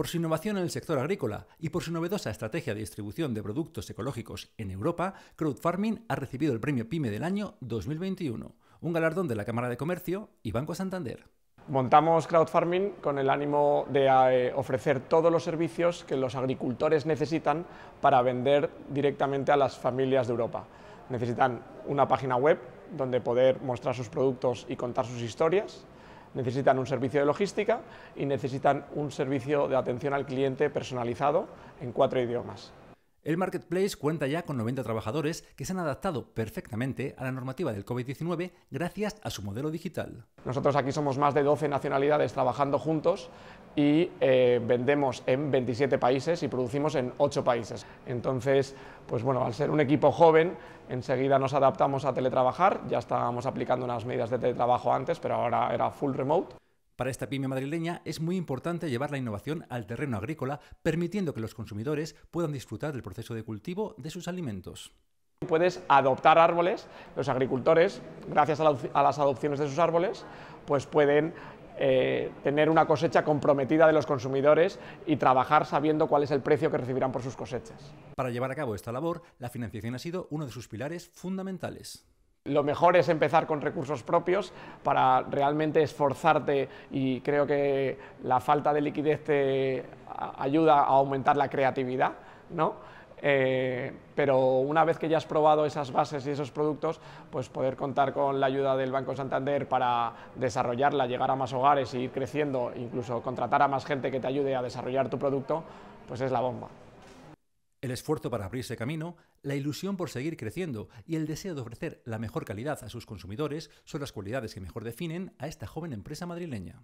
por su innovación en el sector agrícola y por su novedosa estrategia de distribución de productos ecológicos en Europa, Crowdfarming ha recibido el Premio PyME del año 2021, un galardón de la Cámara de Comercio y Banco Santander. Montamos crowdfarming con el ánimo de eh, ofrecer todos los servicios que los agricultores necesitan para vender directamente a las familias de Europa. Necesitan una página web donde poder mostrar sus productos y contar sus historias, necesitan un servicio de logística y necesitan un servicio de atención al cliente personalizado en cuatro idiomas. El marketplace cuenta ya con 90 trabajadores que se han adaptado perfectamente a la normativa del COVID-19 gracias a su modelo digital. Nosotros aquí somos más de 12 nacionalidades trabajando juntos y eh, vendemos en 27 países y producimos en 8 países. Entonces, pues bueno, al ser un equipo joven, enseguida nos adaptamos a teletrabajar. Ya estábamos aplicando unas medidas de teletrabajo antes, pero ahora era full remote. Para esta pyme madrileña es muy importante llevar la innovación al terreno agrícola, permitiendo que los consumidores puedan disfrutar del proceso de cultivo de sus alimentos. Puedes adoptar árboles, los agricultores, gracias a, las adopciones de sus árboles, pues pueden eh, tener una cosecha comprometida de los consumidores y trabajar sabiendo cuál es el precio que recibirán por sus cosechas. Para llevar a cabo esta labor, la financiación ha sido uno de sus pilares fundamentales lo mejor es empezar con recursos propios para realmente esforzarte y creo que la falta de liquidez te ayuda a aumentar la creatividad, ¿no? Eh, pero una vez que ya has probado esas bases y esos productos, pues poder contar con la ayuda del Banco Santander para desarrollarla, llegar a más hogares ir creciendo, incluso contratar a más gente que te ayude a desarrollar tu producto, pues es la bomba. El esfuerzo para abrirse camino, la ilusión por seguir creciendo y el deseo de ofrecer la mejor calidad a sus consumidores son las cualidades que mejor definen a esta joven empresa madrileña.